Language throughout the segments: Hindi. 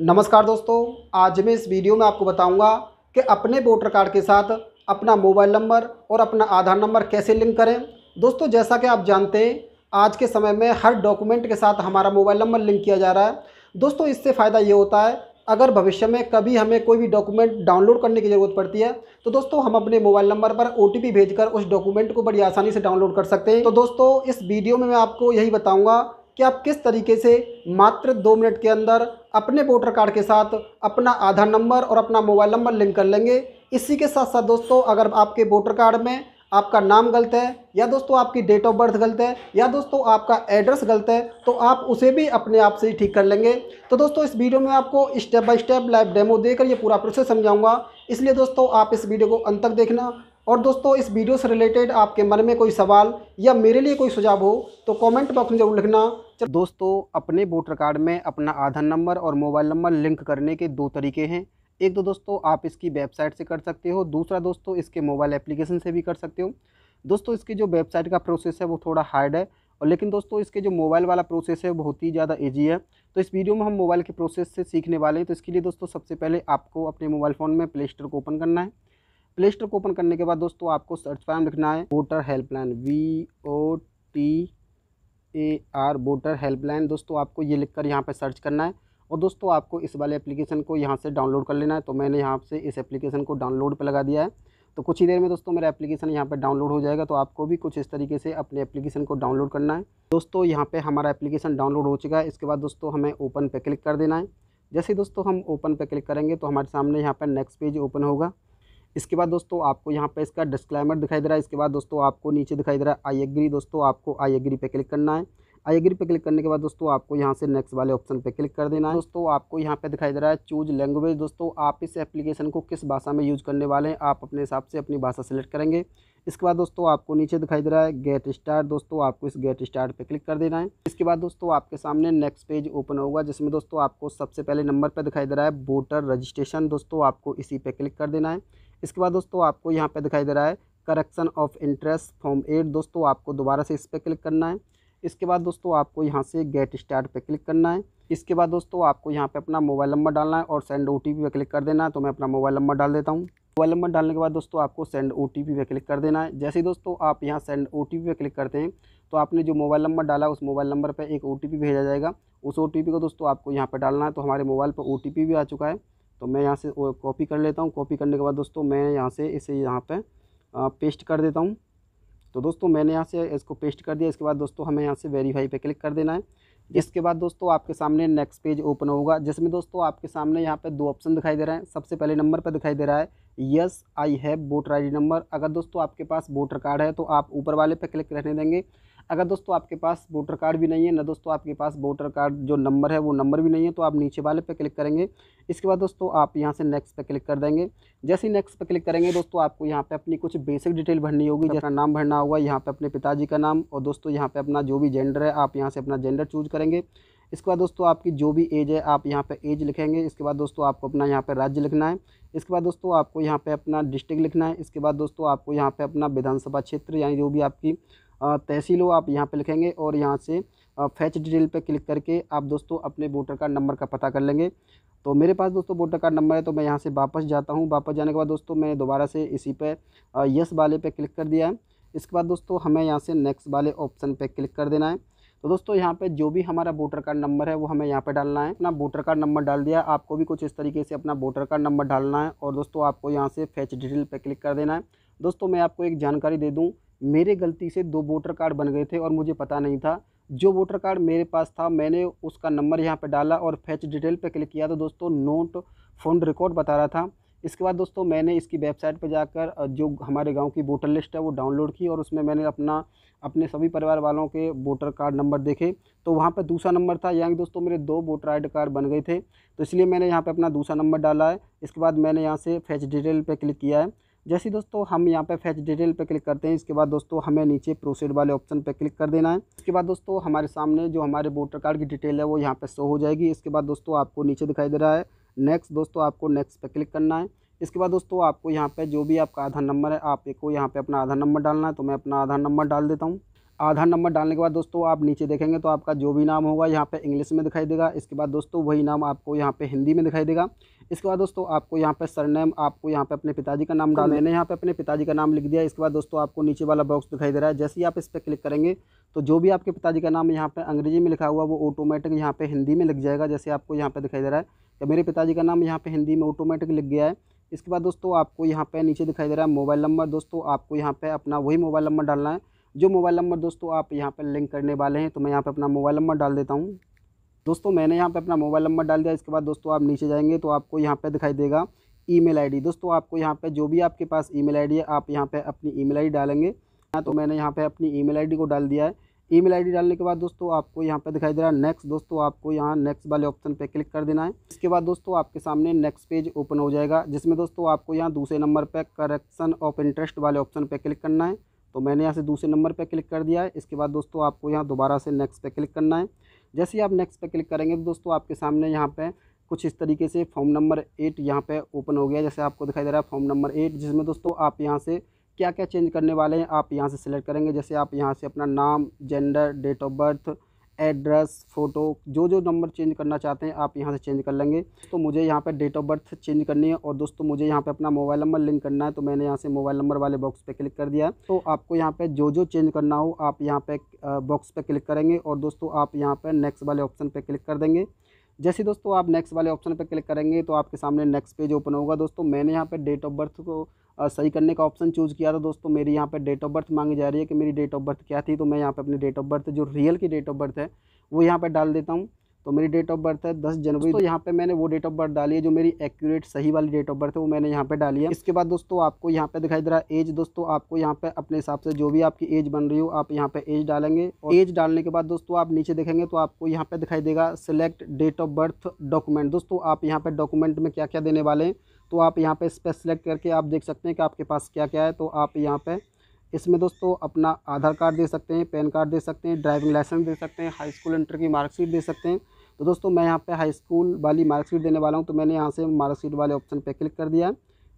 नमस्कार दोस्तों आज मैं इस वीडियो में आपको बताऊंगा कि अपने वोटर कार्ड के साथ अपना मोबाइल नंबर और अपना आधार नंबर कैसे लिंक करें दोस्तों जैसा कि आप जानते हैं आज के समय में हर डॉक्यूमेंट के साथ हमारा मोबाइल नंबर लिंक किया जा रहा है दोस्तों इससे फ़ायदा ये होता है अगर भविष्य में कभी हमें कोई भी डॉक्यूमेंट डाउनलोड करने की ज़रूरत पड़ती है तो दोस्तों हम अपने मोबाइल नंबर पर ओ भेजकर उस डॉक्यूमेंट को बड़ी आसानी से डाउनलोड कर सकते हैं तो दोस्तों इस वीडियो में मैं आपको यही बताऊँगा कि आप किस तरीके से मात्र दो मिनट के अंदर अपने वोटर कार्ड के साथ अपना आधार नंबर और अपना मोबाइल नंबर लिंक कर लेंगे इसी के साथ साथ दोस्तों अगर आपके वोटर कार्ड में आपका नाम गलत है या दोस्तों आपकी डेट ऑफ बर्थ गलत है या दोस्तों आपका एड्रेस गलत है तो आप उसे भी अपने आप से ही ठीक कर लेंगे तो दोस्तों इस वीडियो में आपको step by step live demo देकर ये पूरा प्रोसेस समझाऊंगा इसलिए दोस्तों आप इस वीडियो को अंत तक देखना और दोस्तों इस वीडियो से रिलेटेड आपके मन में कोई सवाल या मेरे लिए कोई सुझाव हो तो कमेंट बॉक्स में जरूर लिखना दोस्तों अपने वोटर कार्ड में अपना आधार नंबर और मोबाइल नंबर लिंक करने के दो तरीके हैं एक तो दोस्तों आप इसकी वेबसाइट से कर सकते हो दूसरा दोस्तों इसके मोबाइल एप्लीकेशन से भी कर सकते हो दोस्तों इसकी जो वेबसाइट का प्रोसेस है वो थोड़ा हार्ड है और लेकिन दोस्तों इसके जो मोबाइल वाला प्रोसेस है बहुत ही ज़्यादा ईजी है तो इस वीडियो में हम मोबाइल के प्रोसेस से सीखने वाले हैं तो इसके लिए दोस्तों सबसे पहले आपको अपने मोबाइल फ़ोन में प्ले स्टोर को ओपन करना है प्ले स्टोर को ओपन करने के बाद दोस्तों आपको सर्च फॉर्म लिखना है voter helpline V O T A R voter helpline दोस्तों आपको ये लिखकर यहाँ पर सर्च करना है और दोस्तों आपको इस वाले एप्लीकेशन को यहाँ से डाउनलोड कर लेना है तो मैंने यहाँ से इस एप्लीकेशन को डाउनलोड पर लगा दिया है तो कुछ ही देर में दोस्तों मेरा एप्लीकेशन यहाँ पर डाउनलोड हो जाएगा तो आपको भी कुछ इस तरीके से अपने एप्लीकेशन को डाउनलोड करना है दोस्तों यहाँ पे हमारा एप्लीकेशन डाउनलोड हो चुका है इसके बाद दोस्तों हमें ओपन पे क्लिक कर देना है जैसे दोस्तों हम ओपन पे क्लिक करेंगे तो हमारे सामने यहाँ पर नेक्स्ट पेज ओपन होगा इसके बाद दोस्तों आपको यहाँ पे इसका डिस्क्लेमर दिखाई दे रहा है इसके बाद दोस्तों आपको नीचे दिखाई दे रहा है आई एग्री दोस्तों आपको आई एग्री पे क्लिक करना है आई एग्री पे क्लिक करने के बाद दोस्तों आपको यहाँ से नेक्स्ट वाले ऑप्शन पे क्लिक कर देना है दोस्तों आपको यहाँ पे दिखाई दे रहा है चूज लैंग्वेज दोस्तों आप इस एप्लीकेशन को किस भाषा में यूज करने वाले हैं आप अपने हिसाब से अपनी भाषा सेलेक्ट करेंगे इसके बाद दोस्तों आपको नीचे दिखाई दे रहा है गेट स्टार दोस्तों आपको इस गेट स्टार पे क्लिक कर देना है इसके बाद दोस्तों आपके सामने नेक्स्ट पेज ओपन होगा जिसमें दोस्तों आपको सबसे पहले नंबर पर दिखाई दे रहा है वोटर रजिस्ट्रेशन दोस्तों आपको इसी पे क्लिक कर देना है इसके बाद दोस्तों आपको यहाँ पर दिखाई दे रहा है correction of interest form eight दोस्तों आपको दोबारा से इस पर क्लिक करना है इसके बाद दोस्तों आपको यहाँ से गेट स्टार्ट पे क्लिक करना है इसके बाद दोस्तों आपको यहाँ पे अपना मोबाइल नंबर डालना है और सेंड ओ पे क्लिक कर देना है तो मैं अपना मोबाइल नंबर डाल देता हूँ मोबाइल नंबर डालने के बाद दोस्तों आपको सेंड ओ पे क्लिक कर देना है जैसे दोस्तों आप यहाँ सेंड ओ पे क्लिक करते हैं तो आपने जो मोबाइल नंबर डाला उस मोबाइल नंबर पर एक ओ भेजा जाएगा उस ओ को दोस्तों आपको यहाँ पर डालना है तो हमारे मोबाइल पर ओ भी आ चुका है तो मैं यहाँ से कॉपी कर लेता हूँ कॉपी करने के बाद दोस्तों मैं यहाँ से इसे यहाँ पर पे, पेस्ट कर देता हूँ तो दोस्तों मैंने यहाँ से इसको पेस्ट कर दिया इसके बाद दोस्तों हमें यहाँ से वेरीफाई पे क्लिक कर देना है इसके बाद दोस्तों आपके सामने नेक्स्ट पेज ओपन होगा जिसमें दोस्तों आपके सामने यहाँ पे दो ऑप्शन दिखाई दे रहे हैं सबसे पहले नंबर पर दिखाई दे रहा है yes I have voter I number अगर दोस्तों आपके पास वोटर कार्ड है तो आप ऊपर वाले पर क्लिक रहने देंगे अगर दोस्तों आपके पास वोटर कार्ड भी नहीं है ना दोस्तों आपके पास वोटर कार्ड जो नंबर है वो नंबर भी नहीं है तो आप नीचे वाले पे क्लिक करेंगे इसके बाद दोस्तों आप यहाँ से नेक्स्ट पे क्लिक कर देंगे जैसे ही नेक्स्ट पे क्लिक करेंगे दोस्तों आपको यहाँ पे अपनी कुछ बेसिक डिटेल भरनी होगी जैसा नाम भरना होगा यहाँ पर अपने पिताजी का नाम और दोस्तों यहाँ पर अपना जो भी जेंडर है आप यहाँ से अपना जेंडर चूज करेंगे इसके बाद दोस्तों आपकी जो भी एज है आप यहाँ पे एज लिखेंगे इसके बाद दोस्तों आपको अपना यहाँ पे राज्य लिखना है इसके बाद दोस्तों आपको यहाँ पे अपना डिस्ट्रिक्ट लिखना है इसके बाद दोस्तों आपको यहाँ पे अपना विधानसभा क्षेत्र यानी जो भी आपकी तहसील हो आप यहाँ पे लिखेंगे और यहाँ से फैच डिटेल पे क्लिक करके आप दोस्तों अपने वोटर कार्ड नंबर का पता कर लेंगे तो मेरे पास दोस्तों वोटर कार्ड नंबर है तो मैं यहाँ से वापस जाता हूँ वापस जाने के बाद दोस्तों मैंने दोबारा से इसी पर यस वाले पर क्लिक कर दिया है इसके बाद दोस्तों हमें यहाँ से नेक्स्ट वाले ऑप्शन पर क्लिक कर देना है तो दोस्तों यहाँ पे जो भी हमारा वोटर कार्ड नंबर है वो हमें यहाँ पे डालना है अपना वोटर कार्ड नंबर डाल दिया आपको भी कुछ इस तरीके से अपना वोटर कार्ड नंबर डालना है और दोस्तों आपको यहाँ से फैच डिटेल पर क्लिक कर देना है दोस्तों मैं आपको एक जानकारी दे दूँ मेरे गलती से दो वोटर कार्ड बन गए थे और मुझे पता नहीं था जो वोटर कार्ड मेरे पास था मैंने उसका नंबर यहाँ पर डाला और फैच डिटेल पर क्लिक किया तो दोस्तों नोट फोन रिकॉर्ड बता रहा था इसके बाद दोस्तों मैंने इसकी वेबसाइट पर जाकर जो हमारे गाँव की वोटर लिस्ट है वो डाउनलोड की और उसमें मैंने अपना अपने सभी परिवार वालों के वोटर कार्ड नंबर देखे तो वहाँ पर दूसरा नंबर था यानी दोस्तों मेरे दो वोटर आई कार्ड बन गए थे तो इसलिए मैंने यहाँ पर अपना दूसरा नंबर डाला है इसके बाद मैंने यहाँ से फैच डिटेल पर क्लिक किया है जैसे दोस्तों हम यहाँ पे फैच डिटेल पे क्लिक करते हैं इसके बाद दोस्तों हमें नीचे प्रोसीड वाले ऑप्शन पे क्लिक कर देना है इसके बाद दोस्तों हमारे सामने जो हमारे वोटर कार्ड की डिटेल है वो यहाँ पे शो हो जाएगी इसके बाद दोस्तों आपको नीचे दिखाई दे रहा है नेक्स्ट दोस्तों आपको नेक्स्ट पे क्लिक करना है इसके बाद दोस्तों आपको यहाँ पर जो भी आपका आधार नंबर है आपको यहाँ पर अपना आधार नंबर डालना है तो मैं अपना आधार नंबर डाल देता हूँ आधार नंबर डालने के बाद दोस्तों आप नीचे देखेंगे तो आपका जो भी नाम होगा यहाँ पे इंग्लिश में दिखाई देगा इसके बाद दोस्तों वही नाम आपको यहाँ पे हिंदी में दिखाई देगा इसके बाद दोस्तों आपको यहाँ पे सरनेम आपको यहाँ पे अपने पिताजी का नाम डाल मैंने यहाँ पे अपने पिताजी का नाम लिख दिया इसके बाद दोस्तों आपको नीचे वाला बॉक्स दिखाई दे रहा है जैसे ही आप इस पर क्लिक करेंगे तो जो भी आपके पिताजी का नाम यहाँ पर अंग्रेजी में लिखा हुआ वो ऑटोमेटिक यहाँ पे हिंदी में लिख जाएगा जैसे आपको यहाँ पर दिखाई दे रहा है कि मेरे पिताजी का नाम यहाँ पर हिंदी में ऑटोमेटिक लिख गया है इसके बाद दोस्तों आपको यहाँ पे नीचे दिखाई दे रहा है मोबाइल नंबर दोस्तों आपको यहाँ पे अपना वही मोबाइल नंबर डालना है जो मोबाइल नंबर दोस्तों आप यहाँ पर लिंक करने वाले हैं तो मैं यहाँ पर अपना मोबाइल नंबर डाल देता हूँ दोस्तों मैंने यहाँ पर अपना मोबाइल नंबर डाल दिया इसके बाद दोस्तों आप नीचे जाएंगे तो आपको यहाँ पर दिखाई देगा ईमेल आईडी दोस्तों आपको यहाँ पे जो भी आपके पास ईमेल आईडी है आप यहाँ पे अपनी ईमेल आईडी डालेंगे हाँ तो मैंने यहाँ पे अपनी ईमेल आईडी को डाल दिया है ईमेल आईडी डालने के बाद दोस्तों आपको यहाँ पे दिखाई दे रहा है नेक्स्ट दोस्तों आपको यहाँ नेक्स्ट वाले ऑप्शन पे क्लिक कर देना है इसके बाद दोस्तों आपके सामने नेक्स्ट पेज ओपन हो जाएगा जिसमें दोस्तों आपको यहाँ दूसरे नंबर पर करेक्शन ऑफ इंटरेस्ट वाले ऑप्शन पर क्लिक करना है तो मैंने यहाँ से दूसरे नंबर पर क्लिक कर दिया है इसके बाद दोस्तों आपको यहाँ दोबारा से नेक्स्ट पर क्लिक करना है जैसे ही आप नेक्स्ट पर क्लिक करेंगे तो दोस्तों आपके सामने यहाँ पर कुछ इस तरीके से फॉर्म नंबर एट यहाँ पे ओपन हो गया जैसे आपको दिखाई दे रहा है फॉर्म नंबर एट जिसमें दोस्तों आप यहाँ से क्या क्या चेंज करने वाले हैं आप यहाँ से सिलेक्ट करेंगे जैसे आप यहाँ से अपना नाम gender date of birth address photo जो जो नंबर चेंज करना चाहते हैं आप यहाँ से चेंज कर लेंगे तो मुझे यहाँ पर डेट ऑफ बर्थ चेंज करनी है और दोस्तों मुझे यहाँ पे अपना मोबाइल नंबर लिंक करना है तो मैंने यहाँ से मोबाइल नंबर वाले बॉक्स पे क्लिक कर दिया तो आपको यहाँ पे जो जो चेंज करना हो आप यहाँ पे बॉक्स पे क्लिक करेंगे और दोस्तों आप यहाँ पर नेक्स्ट वाले ऑप्शन पर क्लिक कर देंगे जैसे दोस्तों आप नेक्स्ट वाले ऑप्शन पर क्लिक करेंगे तो आपके सामने नेक्स्ट पेज ओपन होगा दोस्तों मैंने यहाँ पर डेट ऑफ बर्थ को सही करने का ऑप्शन चूज़ किया था दोस्तों मेरी यहाँ पर डेट ऑफ बर्थ मांगी जा रही है कि मेरी डेट ऑफ बर्थ क्या थी तो मैं यहाँ पर अपनी डेट ऑफ बर्थ जो रियल की डेट ऑफ बर्थ है वो यहाँ पर डाल देता हूँ तो मेरी डेट ऑफ बर्थ है दस जनवरी तो यहाँ पे मैंने वो डेट ऑफ बर्थ डाली है जो मेरी एक्यूरेट सही वाली डेट ऑफ बर्थ है वो मैंने यहाँ पे डाली है इसके बाद दोस्तों आपको यहाँ पे दिखाई दे रहा है एज दोस्तों आपको यहाँ पे अपने हिसाब से जो भी आपकी एज बन रही हो आप यहाँ पे एज डालेंगे और एज डालने के बाद दोस्तों आप नीचे देखेंगे तो आपको यहाँ पे दिखाई देगा select date of birth document दोस्तों आप यहाँ पे डॉक्यूमेंट में क्या क्या देने वाले हैं तो आप यहाँ पे स्पेस सेलेक्ट करके आप देख सकते हैं कि आपके पास क्या क्या है तो आप यहाँ पे इसमें दोस्तों अपना आधार कार्ड दे सकते हैं पैन कार्ड दे सकते हैं ड्राइविंग लाइसेंस दे सकते हैं हाई स्कूल इंटर की मार्कशीट दे सकते हैं तो दोस्तों मैं यहाँ पे हाई स्कूल वाली मार्कशीट देने वाला हूँ तो मैंने यहाँ से मार्कशीट वाले ऑप्शन पे क्लिक कर दिया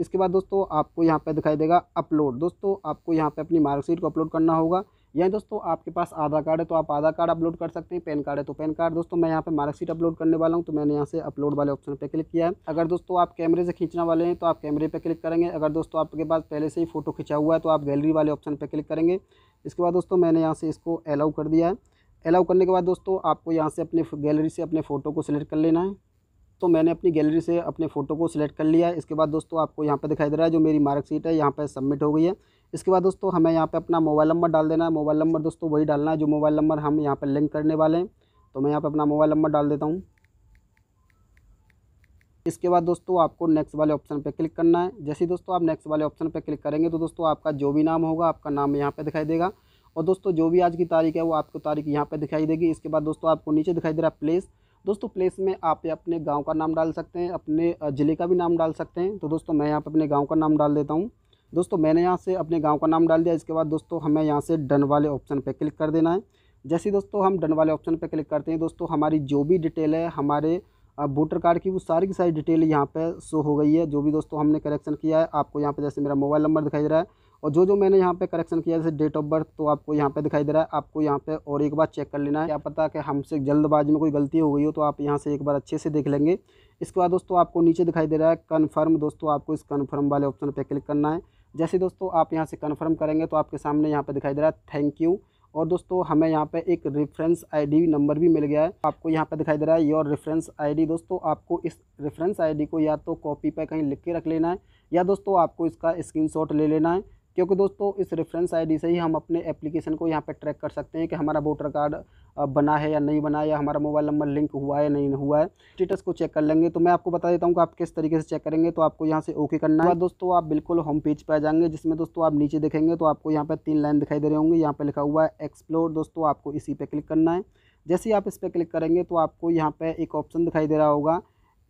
इसके बाद दोस्तों आपको यहाँ पर दिखाई देगा अपलोड दोस्तों आपको यहाँ पर अपनी मार्कशीट को अपलोड करना होगा या दोस्तों आपके पास आधार कार्ड है तो आप आधार कार्ड अपलोड कर सकते हैं पैन कार्ड है तो पैन कार्ड दोस्तों मैं यहाँ पे मार्कशीट अपलोड करने वाला हूँ तो मैंने यहाँ से अपलोड वाले ऑप्शन पर क्लिक किया है अगर दोस्तों आप कैमरे से खींचने वाले हैं तो आप कैमरे पर क्लिक करेंगे अगर दोस्तों आपके पास पहले से ही फोटो खिंचा हुआ है तो आप गैलरी वाले ऑप्शन पर क्लिक करेंगे इसके बाद दोस्तों मैंने यहाँ से इसको अलाउ कर दिया है अलाउ करने के बाद दोस्तों आपको यहाँ से अपने गैलरी से अपने फ़ोटो को सिलेक्ट कर लेना है तो मैंने अपनी गैलरी से अपने फ़ोटो को सिलेक्ट कर लिया इसके बाद दोस्तों आपको यहाँ पर दिखाई दे रहा है जो मेरी मार्कशीट है यहाँ पर सबमिट हो गई है इसके बाद दोस्तों हमें यहाँ पे अपना मोबाइल नंबर डाल देना है मोबाइल नंबर दोस्तों वही डालना है जो मोबाइल नंबर हम यहाँ पर लिंक करने वाले हैं तो मैं यहाँ पर अपना मोबाइल नंबर डाल देता हूँ इसके बाद दोस्तों आपको नेक्स्ट वाले ऑप्शन पर क्लिक करना है जैसे दोस्तों आप नेक्स्ट वाले ऑप्शन पर क्लिक करेंगे तो दोस्तों आपका जो भी नाम होगा आपका नाम यहाँ पर दिखाई देगा और दोस्तों जो भी आज की तारीख है वो आपको तारीख यहाँ पर दिखाई देगी इसके बाद दोस्तों आपको नीचे दिखाई दे रहा है प्लेस दोस्तों प्लेस में आप अपने गांव का नाम डाल सकते हैं अपने ज़िले का भी नाम डाल सकते हैं तो दोस्तों मैं यहाँ पर अपने गांव का नाम डाल देता हूँ दोस्तों मैंने यहाँ से अपने गाँव का नाम डाल दिया इसके बाद दोस्तों हमें यहाँ से डन वाले ऑप्शन पर क्लिक कर देना है जैसे दोस्तों हम डन वाले ऑप्शन पर क्लिक करते हैं दोस्तों हमारी जो भी डिटेल है हमारे वोटर कार्ड की वो सारी की सारी डिटेल यहाँ पे शो हो गई है जो भी दोस्तों हमने करेक्शन किया है आपको यहाँ पे जैसे मेरा मोबाइल नंबर दिखाई दे रहा है और जो जो मैंने यहाँ पे करेक्शन किया जैसे डेट ऑफ बर्थ तो आपको यहाँ पे दिखाई दे रहा है आपको यहाँ पे और एक बार चेक कर लेना है क्या पता कि हमसे जल्दबाजी में कोई गलती हो गई हो तो आप यहाँ से एक बार अच्छे से देख लेंगे इसके बाद दोस्तों आपको नीचे दिखाई दे रहा है कन्फर्म दोस्तों आपको इस कन्फर्म वाले ऑप्शन पर क्लिक करना है जैसे दोस्तों आप यहाँ से कन्फर्म करेंगे तो आपके सामने यहाँ पर दिखाई दे रहा है थैंक यू और दोस्तों हमें यहाँ पे एक रेफरेंस आईडी नंबर भी मिल गया है आपको यहाँ पे दिखाई दे रहा है योर रेफरेंस आईडी दोस्तों आपको इस रेफरेंस आईडी को या तो कॉपी पे कहीं लिख के रख लेना है या दोस्तों आपको इसका स्क्रीनशॉट ले लेना है क्योंकि दोस्तों इस रेफरेंस आईडी से ही हम अपने एप्लीकेशन को यहाँ पर ट्रैक कर सकते हैं कि हमारा वोटर कार्ड बना है या नहीं बना है या हमारा मोबाइल नंबर लिंक हुआ है नहीं हुआ है स्टेटस को चेक कर लेंगे तो मैं आपको बता देता हूँ कि आप किस तरीके से चेक करेंगे तो आपको यहाँ से ओके करना है दोस्तों आप बिल्कुल होम पेज पर आ जाएंगे जिसमें दोस्तों आप नीचे देखेंगे तो आपको यहाँ पर तीन लाइन दिखाई दे रहे होंगे यहाँ पर लिखा हुआ है एक्सप्लोर दोस्तों आपको इसी पर क्लिक करना है जैसे ही आप इस पर क्लिक करेंगे तो आपको यहाँ पर एक ऑप्शन दिखाई दे रहा होगा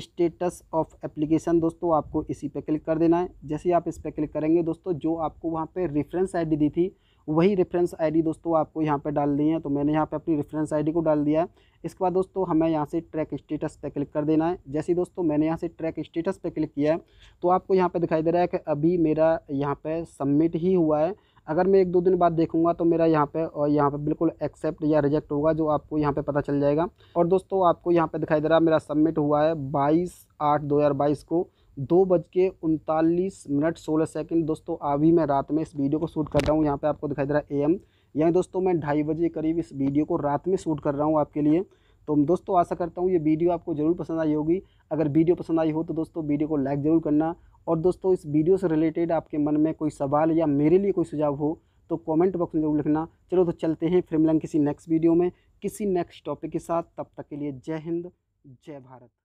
स्टेटस ऑफ एप्लीकेशन दोस्तों आपको इसी पे क्लिक कर देना है जैसे आप इस पर क्लिक करेंगे दोस्तों जो आपको वहाँ पे रेफरेंस आईडी दी थी वही रेफरेंस आईडी दोस्तों आपको यहाँ पे डाल दी है तो मैंने यहाँ पे अपनी रेफरेंस आईडी को डाल दिया है इसके बाद दोस्तों हमें यहाँ से ट्रैक स्टेटस पे क्लिक कर देना है जैसे दोस्तों मैंने यहाँ से ट्रैक स्टेटस पे क्लिक किया है तो आपको यहाँ पे दिखाई दे रहा है कि अभी मेरा यहाँ पे सबमिट ही हुआ है अगर मैं एक दो दिन बाद देखूंगा तो मेरा यहाँ पे और यहाँ पे बिल्कुल एक्सेप्ट या रिजेक्ट होगा जो आपको यहाँ पे पता चल जाएगा और दोस्तों आपको यहाँ पे दिखाई दे रहा है मेरा सबमिट हुआ है बाईस आठ दो हज़ार बाईस को दो बज के उनतालीस मिनट सोलह सेकेंड दोस्तों अभी मैं रात में इस वीडियो को शूट कर रहा हूँ यहाँ पर आपको दिखाई दे रहा है ए एम यानी दोस्तों मैं ढाई बजे करीब इस वीडियो को रात में शूट कर रहा हूँ आपके लिए तो दोस्तों आशा करता हूँ ये वीडियो आपको ज़रूर पसंद आई होगी अगर वीडियो पसंद आई हो तो दोस्तों वीडियो को लाइक ज़रूर करना और दोस्तों इस वीडियो से रिलेटेड आपके मन में कोई सवाल या मेरे लिए कोई सुझाव हो तो कमेंट बॉक्स में जरूर लिखना चलो तो चलते हैं फिर मिलेंगे किसी नेक्स्ट वीडियो में किसी नेक्स्ट टॉपिक के साथ तब तक के लिए जय हिंद जय भारत